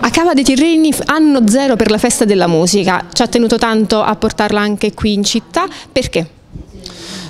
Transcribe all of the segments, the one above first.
A Cava dei Tirreni anno zero per la festa della musica, ci ha tenuto tanto a portarla anche qui in città, perché?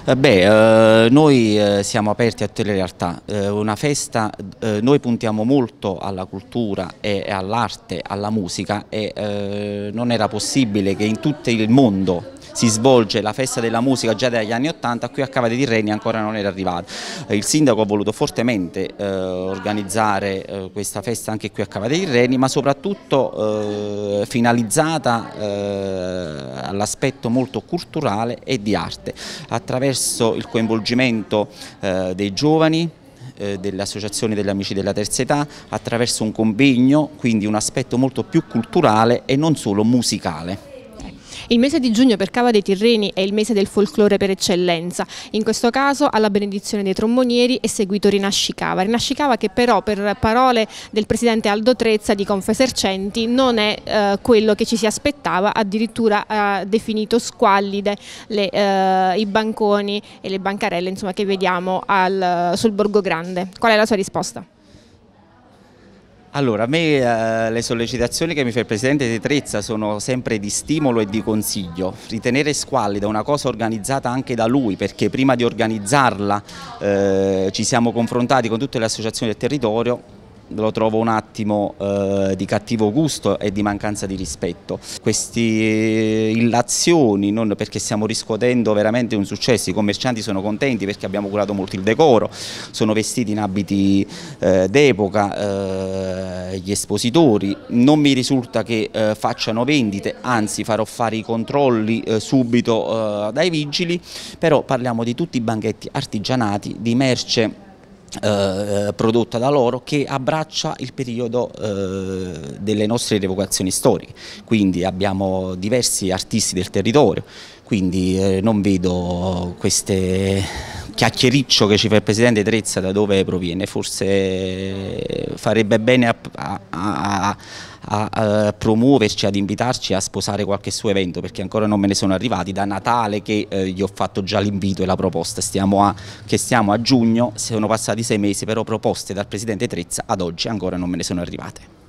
Eh, beh, eh, noi eh, siamo aperti a tutte le realtà, una festa, noi puntiamo molto alla cultura e all'arte, alla musica e non era possibile che in tutto il mondo si svolge la festa della musica già dagli anni 80, qui a Cava di Reni ancora non era arrivata. Eh, il sindaco ha voluto fortemente eh, organizzare eh, questa festa anche qui a Cava di Reni, ma soprattutto eh, finalizzata eh, all'aspetto molto culturale e di arte, attraverso il coinvolgimento eh, dei giovani, delle associazioni degli amici della terza età attraverso un convegno, quindi un aspetto molto più culturale e non solo musicale. Il mese di giugno per Cava dei Tirreni è il mese del folklore per eccellenza. In questo caso alla benedizione dei trombonieri è seguito Rinascicava, Rinascicava che però per parole del presidente Aldo Trezza di Confesercenti non è eh, quello che ci si aspettava, addirittura ha definito squallide le, eh, i banconi e le bancarelle insomma, che vediamo al, sul Borgo Grande. Qual è la sua risposta? Allora, a me eh, le sollecitazioni che mi fa il Presidente di Trezza sono sempre di stimolo e di consiglio. Ritenere squallida una cosa organizzata anche da lui, perché prima di organizzarla eh, ci siamo confrontati con tutte le associazioni del territorio, lo trovo un attimo eh, di cattivo gusto e di mancanza di rispetto. Queste eh, illazioni, non perché stiamo riscuotendo veramente un successo, i commercianti sono contenti perché abbiamo curato molto il decoro, sono vestiti in abiti eh, d'epoca eh, gli espositori, non mi risulta che eh, facciano vendite, anzi farò fare i controlli eh, subito dai vigili, però parliamo di tutti i banchetti artigianati, di merce eh, eh, prodotta da loro che abbraccia il periodo eh, delle nostre revocazioni storiche, quindi abbiamo diversi artisti del territorio, quindi eh, non vedo queste chiacchiericcio che ci fa il Presidente Trezza da dove proviene, forse eh, farebbe bene a, a, a a eh, promuoverci, ad invitarci a sposare qualche suo evento perché ancora non me ne sono arrivati, da Natale che eh, gli ho fatto già l'invito e la proposta, stiamo a, che stiamo a giugno, sono passati sei mesi però proposte dal Presidente Trezza ad oggi ancora non me ne sono arrivate.